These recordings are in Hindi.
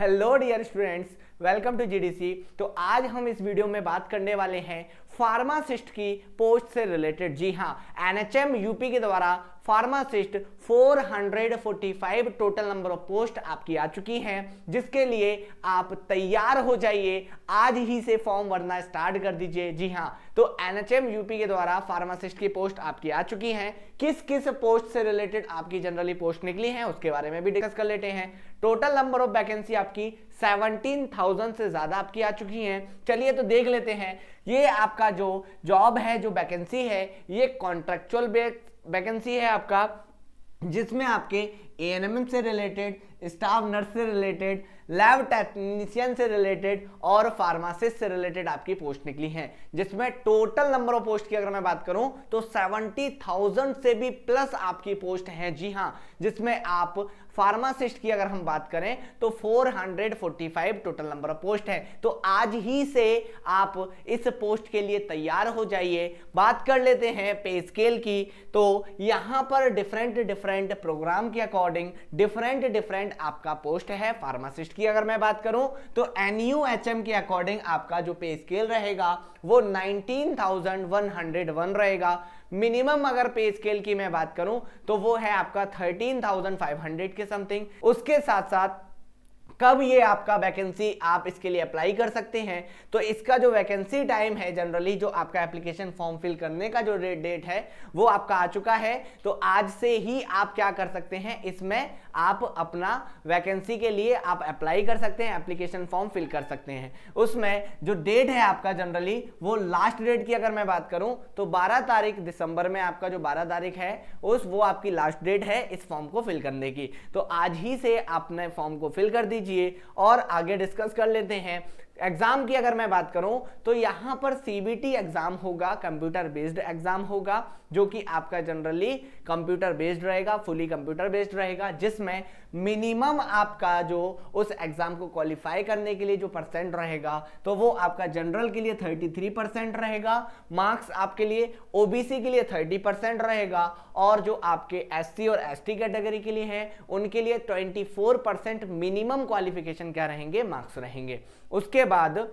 hello dear students welcome to GDC तो आज हम इस वीडियो में बात करने वाले हैं फार्मासिस्ट की पोस्ट से रिलेटेड जी हाँ एनएचएम यूपी के द्वारा pharmacist 445 total number of post आपकी आ चुकी हैं जिसके लिए आप तैयार हो जाइए आज ही से फॉर्म भरना स्टार्ट कर दीजिए जी हाँ तो एनएचएम यूपी के द्वारा फार्मासिस्ट की पोस्ट आपकी आ चुकी है किस किस पोस्ट से रिलेटेड आपकी जनरली पोस्ट निकली है उसके बारे में भी डिस्कस कर लेते हैं टोटल नंबर ऑफ वैकेंसी आपकी 17,000 से ज्यादा आपकी आ चुकी हैं चलिए तो देख लेते हैं ये आपका जो जॉब है जो वैकेंसी है ये कॉन्ट्रेक्चुअल बेस वैकेंसी है आपका जिसमें आपके एएनएमएम से रिलेटेड स्टाफ नर्स से रिलेटेड लैब टेक्नीशियन से रिलेटेड और फार्मासिस्ट से रिलेटेड आपकी पोस्ट निकली है जिसमें टोटल नंबर ऑफ पोस्ट की अगर मैं बात करूं तो 70,000 से भी प्लस आपकी पोस्ट है जी हाँ जिसमें आप फार्मासिस्ट की अगर हम बात करें तो 445 टोटल नंबर ऑफ पोस्ट है तो आज ही से आप इस पोस्ट के लिए तैयार हो जाइए बात कर लेते हैं पे स्केल की तो यहां पर डिफरेंट डिफरेंट प्रोग्राम के अकॉर्डिंग अकॉर्डिंग डिफरेंट डिफरेंट आपका पोस्ट है फार्मासिस्ट की अगर मैं बात करूं तो एनयूएचएम के अकॉर्डिंग आपका जो पे स्केल रहेगा वो 19,101 रहेगा मिनिमम अगर पे स्केल की मैं बात करूं तो वो है आपका 13,500 के समथिंग उसके साथ साथ कब ये आपका वैकेंसी आप इसके लिए अप्लाई कर सकते हैं तो इसका जो वैकेंसी टाइम है जनरली जो आपका एप्लीकेशन फॉर्म फिल करने का जो डेट है वो आपका आ चुका है तो आज से ही आप क्या कर सकते हैं इसमें आप अपना वैकेंसी के लिए आप अप्लाई कर सकते हैं एप्लीकेशन फॉर्म फिल कर सकते हैं उसमें जो डेट है आपका जनरली वो लास्ट डेट की अगर मैं बात करूं तो 12 तारीख दिसंबर में आपका जो 12 तारीख है उस वो आपकी लास्ट डेट है इस फॉर्म को फिल करने की तो आज ही से आपने फॉर्म को फिल कर दीजिए कीजिए और आगे डिस्कस कर लेते हैं एग्जाम की अगर मैं बात करूं तो यहां पर सीबीटी एग्जाम होगा कंप्यूटर बेस्ड एग्जाम होगा जो कि आपका जनरली कंप्यूटर बेस्ड रहेगा फुली कंप्यूटर बेस्ड रहेगा जिसमें मिनिमम आपका जो उस एग्जाम को क्वालिफाई करने के लिए जो परसेंट रहेगा तो वो आपका जनरल के लिए 33 परसेंट रहेगा मार्क्स आपके लिए ओबीसी के लिए 30 परसेंट रहेगा और जो आपके एस और एस कैटेगरी के लिए हैं उनके लिए ट्वेंटी परसेंट मिनिमम क्वालिफिकेशन क्या रहेंगे मार्क्स रहेंगे उसके बाद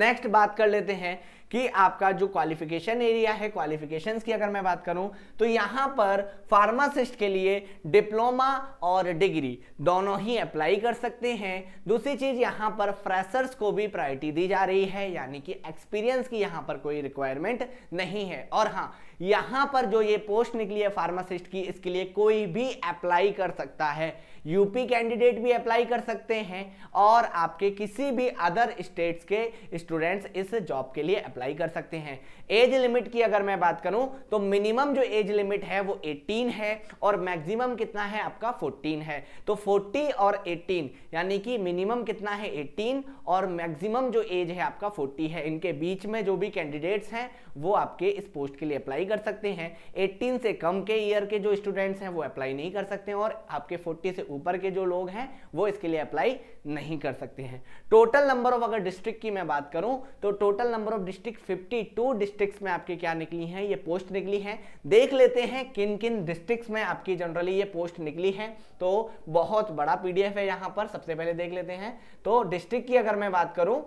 नेक्स्ट बात कर लेते हैं कि आपका जो क्वालिफिकेशन एरिया है क्वालिफिकेशंस की अगर मैं बात करूं तो यहां पर फार्मासिस्ट के लिए डिप्लोमा और डिग्री दोनों ही अप्लाई कर सकते हैं दूसरी चीज यहां पर फ्रेशर्स को भी प्रायोरिटी दी जा रही है यानी कि एक्सपीरियंस की यहां पर कोई रिक्वायरमेंट नहीं है और हाँ यहां पर जो ये पोस्ट निकली है फार्मासिस्ट की इसके लिए कोई भी अप्लाई कर सकता है यूपी कैंडिडेट भी अप्लाई कर सकते हैं और आपके किसी भी अदर स्टेट्स के स्टूडेंट्स इस जॉब के लिए अप्लाई कर सकते हैं एज लिमिट की अगर मैं बात करूं तो मिनिमम जो एज लिमिट है वो 18 है और मैक्सिमम कितना है आपका 14 है तो 40 और 18 यानी कि मिनिमम कितना है 18 और मैक्सिमम जो एज है आपका 40 है इनके बीच में जो भी कैंडिडेट्स हैं वो आपके इस पोस्ट के लिए अप्लाई कर सकते हैं 18 से कम के ईयर के जो स्टूडेंट्स हैं वो अप्लाई नहीं कर सकते और आपके 40 से ऊपर के जो लोग हैं वो इसके लिए अप्लाई नहीं कर सकते हैं टोटल नंबर ऑफ अगर डिस्ट्रिक्ट की मैं बात करूं तो total number of district 52 districts में आपके क्या निकली है ये पोस्ट निकली है देख लेते हैं किन किन डिस्ट्रिक्ट में आपकी जनरली ये पोस्ट निकली है तो बहुत बड़ा पीडीएफ है यहां पर सबसे पहले देख लेते हैं तो डिस्ट्रिक्ट की अगर मैं बात करूं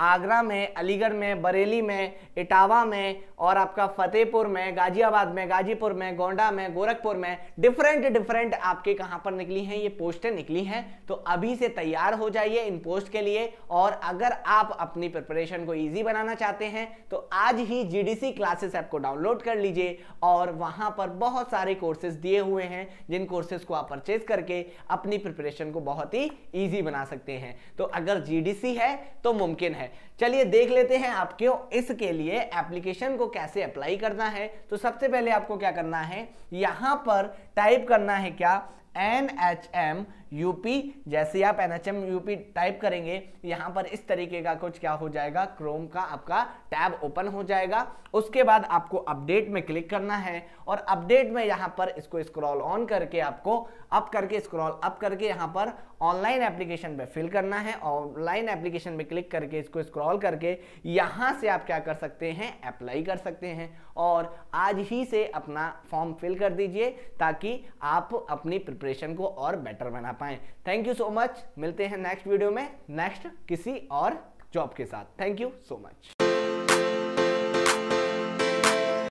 आगरा में अलीगढ़ में बरेली में इटावा में और आपका फतेहपुर में गाजियाबाद में गाजीपुर में गोंडा में गोरखपुर में डिफरेंट डिफरेंट आपके कहाँ पर निकली हैं ये पोस्टें निकली हैं तो अभी से तैयार हो जाइए इन पोस्ट के लिए और अगर आप अपनी प्रिपरेशन को ईजी बनाना चाहते हैं तो आज ही जी डी क्लासेस ऐप को डाउनलोड कर लीजिए और वहाँ पर बहुत सारे कोर्सेज दिए हुए हैं जिन कोर्सेज को आप परचेज करके अपनी प्रिपरेशन को बहुत ही ईजी बना सकते हैं तो अगर जी है तो मुमकिन है चलिए देख लेते हैं आपको इसके लिए एप्लीकेशन को कैसे अप्लाई करना है तो सबसे पहले आपको क्या करना है यहां पर टाइप करना है क्या एन एच एम यूपी जैसे आप एनएचएम यूपी टाइप करेंगे यहाँ पर इस तरीके का कुछ क्या हो जाएगा क्रोम का आपका टैब ओपन हो जाएगा उसके बाद आपको अपडेट में क्लिक करना है और अपडेट में यहाँ पर इसको स्क्रॉल ऑन करके आपको अप करके स्क्रॉल अप करके यहाँ पर ऑनलाइन एप्लीकेशन पे फिल करना है ऑनलाइन एप्लीकेशन में क्लिक करके इसको स्क्रॉल करके यहाँ से आप क्या कर सकते हैं अप्लाई कर सकते हैं और आज ही से अपना फॉर्म फिल कर दीजिए ताकि आप अपनी प्रिपरेशन को और बेटर बना पाए थैंक यू सो मच मिलते हैं नेक्स्ट वीडियो में नेक्स्ट किसी और जॉब के साथ थैंक यू सो मच